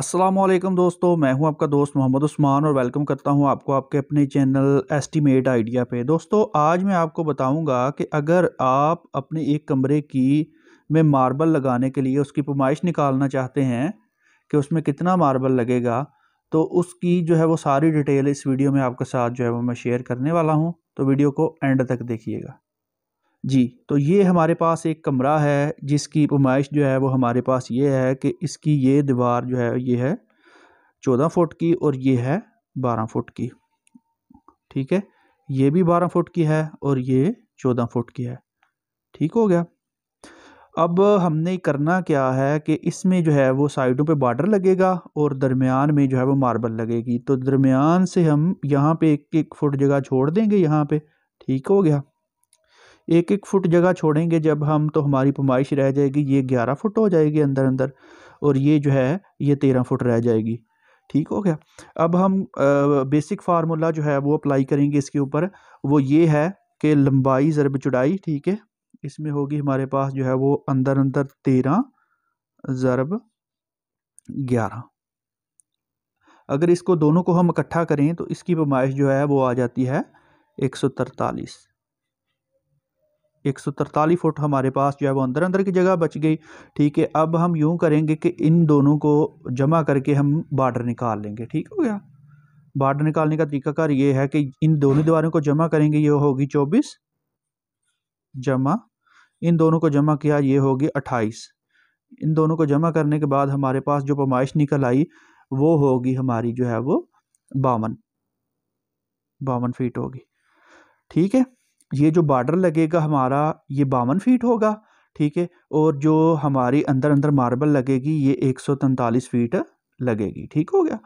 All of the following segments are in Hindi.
असलम दोस्तों मैं हूं आपका दोस्त मोहम्मद उस्मान और वेलकम करता हूं आपको आपके अपने चैनल एस्टीमेट आइडिया पे दोस्तों आज मैं आपको बताऊंगा कि अगर आप अपने एक कमरे की में मार्बल लगाने के लिए उसकी पुमाइश निकालना चाहते हैं कि उसमें कितना मार्बल लगेगा तो उसकी जो है वो सारी डिटेल इस वीडियो में आपके साथ जो है वो मैं शेयर करने वाला हूँ तो वीडियो को एंड तक देखिएगा जी तो ये हमारे पास एक कमरा है जिसकी नुमाइश जो है वो हमारे पास ये है कि इसकी ये दीवार जो है ये है चौदह फुट की और ये है बारह फुट की ठीक है ये भी बारह फुट की है और ये चौदह फुट की है ठीक हो गया अब हमने करना क्या है कि इसमें जो है वो साइडों पे बॉर्डर लगेगा और दरमियान में जो है वो मार्बल लगेगी तो दरमियान से हम यहाँ पे एक एक फुट जगह छोड़ देंगे यहाँ पे ठीक हो गया एक एक फ़ुट जगह छोड़ेंगे जब हम तो हमारी पुमाइश रह जाएगी ये ग्यारह फ़ुट हो जाएगी अंदर अंदर और ये जो है ये तेरह फ़ुट रह जाएगी ठीक हो गया अब हम आ, बेसिक फार्मूला जो है वो अप्लाई करेंगे इसके ऊपर वो ये है कि लंबाई ज़रब चुड़ाई ठीक है इसमें होगी हमारे पास जो है वो अंदर अंदर तेरह ज़रब ग्यारह अगर इसको दोनों को हम इकट्ठा करें तो इसकी पैमाइश जो है वो आ जाती है एक सौ तरतालीस एक सौ तरतालीस फुट हमारे पास जो है वो अंदर अंदर की जगह बच गई ठीक है अब हम यूँ करेंगे कि इन दोनों को जमा करके हम बार्डर निकाल लेंगे ठीक हो गया बार्डर निकालने का तरीकाकार ये है कि इन दोनों दीवारों को जमा करेंगे ये होगी चौबीस जमा इन दोनों को जमा किया ये होगी अट्ठाईस इन दोनों को जमा करने के बाद हमारे पास जो पमाइश निकल आई वो होगी हमारी जो है वो बावन बावन फीट होगी ठीक है ये जो बॉर्डर लगेगा हमारा ये बावन फीट होगा ठीक है और जो हमारी अंदर अंदर मार्बल लगेगी ये एक सौ तैंतालीस फीट लगेगी ठीक हो गया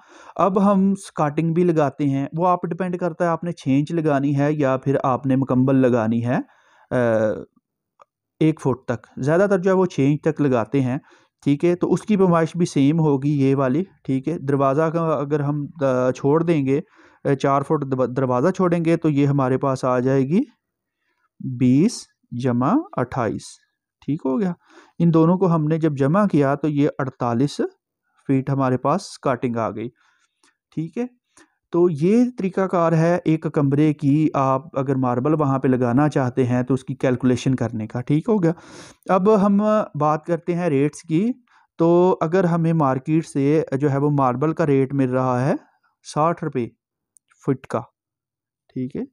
अब हम स्काटिंग भी लगाते हैं वो आप डिपेंड करता है आपने छः इंच लगानी है या फिर आपने मुकम्मल लगानी है एक फुट तक ज़्यादातर जो है वो छः इंच तक लगाते हैं ठीक है तो उसकी पैमाइश भी सेम होगी ये वाली ठीक है दरवाज़ा का अगर हम छोड़ देंगे चार फुट दरवाज़ा छोड़ेंगे तो ये हमारे पास आ जाएगी बीस जमा अट्ठाईस ठीक हो गया इन दोनों को हमने जब जमा किया तो ये अड़तालीस फीट हमारे पास काटिंग आ गई ठीक है तो ये तरीकाकार है एक कमरे की आप अगर मार्बल वहाँ पे लगाना चाहते हैं तो उसकी कैलकुलेशन करने का ठीक हो गया अब हम बात करते हैं रेट्स की तो अगर हमें मार्केट से जो है वो मार्बल का रेट मिल रहा है साठ रुपये फुट का ठीक है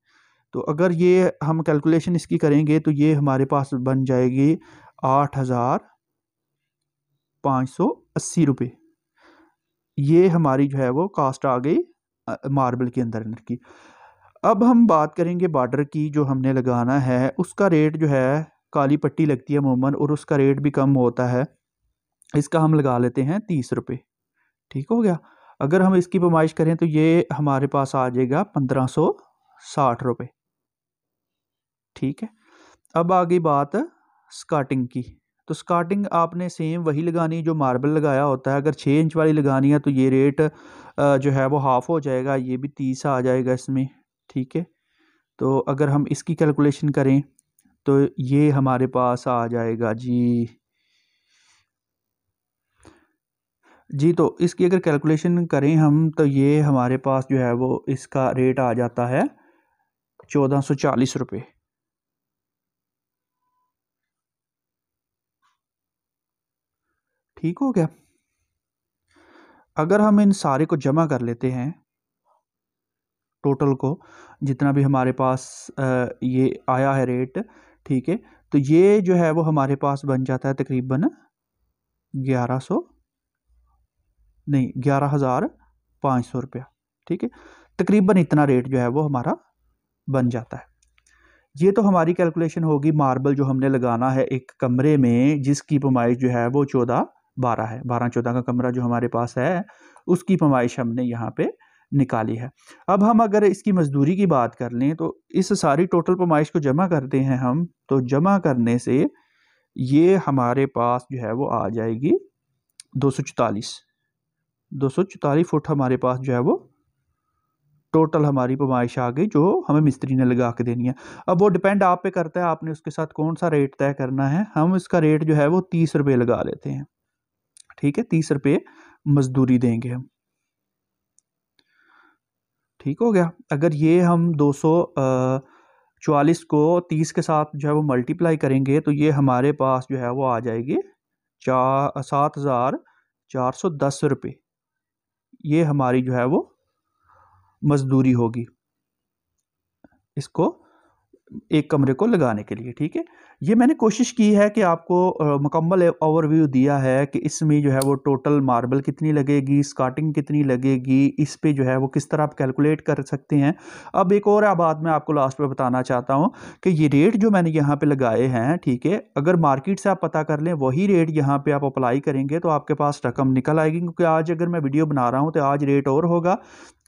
तो अगर ये हम कैलकुलेशन इसकी करेंगे तो ये हमारे पास बन जाएगी आठ हज़ार पाँच सौ अस्सी रुपये ये हमारी जो है वो कास्ट आ गई मार्बल के अंदर अंदर की अब हम बात करेंगे बॉर्डर की जो हमने लगाना है उसका रेट जो है काली पट्टी लगती है मोमन और उसका रेट भी कम होता है इसका हम लगा लेते हैं तीस रुपये ठीक हो गया अगर हम इसकी पैमाइश करें तो ये हमारे पास आ जाएगा पंद्रह सौ साठ रुपये ठीक है अब आ गई बात स्काटिंग की तो स्काटिंग आपने सेम वही लगानी जो मार्बल लगाया होता है अगर छः इंच वाली लगानी है तो ये रेट जो है वो हाफ़ हो जाएगा ये भी तीस आ जाएगा इसमें ठीक है तो अगर हम इसकी कैलकुलेशन करें तो ये हमारे पास आ जाएगा जी जी तो इसकी अगर कैलकुलेशन करें हम तो ये हमारे पास जो है वो इसका रेट आ जाता है चौदह सौ चालीस रुपये ठीक हो गया अगर हम इन सारे को जमा कर लेते हैं टोटल को जितना भी हमारे पास ये आया है रेट ठीक है तो ये जो है वो हमारे पास बन जाता है तकरीबन ग्यारह सौ नहीं ग्यारह हज़ार पाँच सौ रुपया ठीक है तकरीबन इतना रेट जो है वो हमारा बन जाता है ये तो हमारी कैलकुलेशन होगी मार्बल जो हमने लगाना है एक कमरे में जिसकी पमाइश जो है वो चौदह बारह है बारह चौदह का कमरा जो हमारे पास है उसकी पमाइश हमने यहाँ पे निकाली है अब हम अगर इसकी मजदूरी की बात कर लें तो इस सारी टोटल पमाइश को जमा करते हैं हम तो जमा करने से ये हमारे पास जो है वो आ जाएगी दो सौ चौतालीस दो सौ चौतालीस फुट हमारे पास जो है वो टोटल हमारी पमाइश आ गई जो हमें मिस्त्री ने लगा के देनी है अब वो डिपेंड आप पे करता है आपने उसके साथ कौन सा रेट तय करना है हम इसका रेट जो है वो तीस रुपये लगा लेते हैं ठीक है तीस रुपये मजदूरी देंगे हम ठीक हो गया अगर ये हम दो सौ को तीस के साथ जो है वो मल्टीप्लाई करेंगे तो ये हमारे पास जो है वो आ जाएगी चार सात हज़ार चार सौ दस रुपये ये हमारी जो है वो मजदूरी होगी इसको एक कमरे को लगाने के लिए ठीक है ये मैंने कोशिश की है कि आपको मुकम्मल ओवरव्यू दिया है कि इसमें जो है वो टोटल मार्बल कितनी लगेगी स्काटिंग कितनी लगेगी इस पे जो है वो किस तरह आप कैलकुलेट कर सकते हैं अब एक और आबाद मैं आपको लास्ट में बताना चाहता हूँ कि ये रेट जो मैंने यहाँ पे लगाए हैं ठीक है अगर मार्केट से आप पता कर लें वही रेट यहाँ पर आप अप्लाई करेंगे तो आपके पास रकम निकल आएगी क्योंकि आज अगर मैं वीडियो बना रहा हूँ तो आज रेट और होगा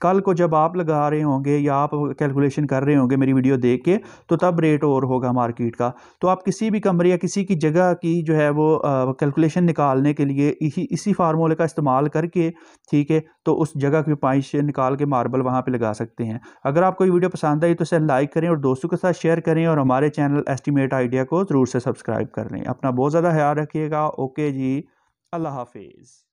कल को जब आप लगा रहे होंगे या आप कैलकुलेशन कर रहे होंगे मेरी वीडियो देख के तो तब रेट और होगा मार्केट का तो आप आप किसी भी कमरे या किसी की जगह की जो है वो कैलकुलेशन निकालने के लिए इसी इसी फार्मूले का इस्तेमाल करके ठीक है तो उस जगह की पाइश निकाल के मार्बल वहाँ पे लगा सकते हैं अगर आपको ये वीडियो पसंद आई तो इसे लाइक करें और दोस्तों के साथ शेयर करें और हमारे चैनल एस्टिमेट आइडिया को ज़रूर से सब्सक्राइब कर लें अपना बहुत ज़्यादा ख्याल रखिएगा ओके जी अल्लाह हाफिज़